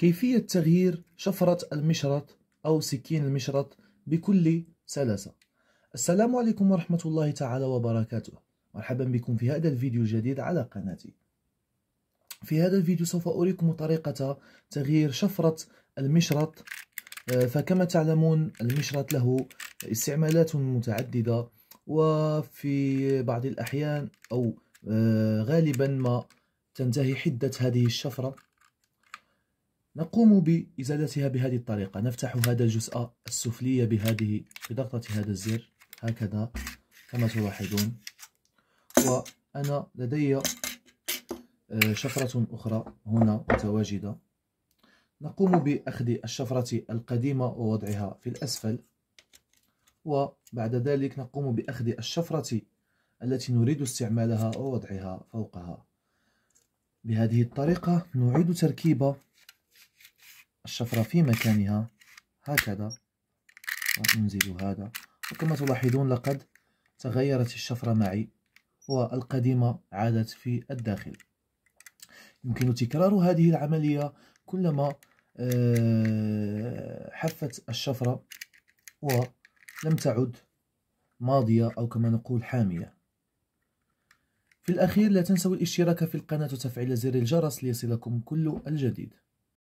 كيفية تغيير شفرة المشرط أو سكين المشرط بكل سلاسة السلام عليكم ورحمة الله تعالى وبركاته مرحبا بكم في هذا الفيديو الجديد على قناتي في هذا الفيديو سوف أريكم طريقة تغيير شفرة المشرط آه، فكما تعلمون المشرط له استعمالات متعددة وفي بعض الأحيان أو آه، غالبا ما تنتهي حدة هذه الشفرة نقوم بإزالتها بهذه الطريقة نفتح هذا الجزء السفلي بهذه بضغطة هذا الزر هكذا كما تلاحظون وأنا لدي آه، شفرة أخرى هنا متواجدة نقوم بأخذ الشفرة القديمة ووضعها في الأسفل وبعد ذلك نقوم بأخذ الشفرة التي نريد استعمالها ووضعها فوقها بهذه الطريقة نعيد تركيب الشفرة في مكانها هكذا وننزل هذا وكما تلاحظون لقد تغيرت الشفرة معي والقديمة عادت في الداخل يمكن تكرار هذه العملية كلما آه، حفت الشفرة ولم تعد ماضية أو كما نقول حامية في الأخير لا تنسوا الاشتراك في القناة وتفعيل زر الجرس ليصلكم كل الجديد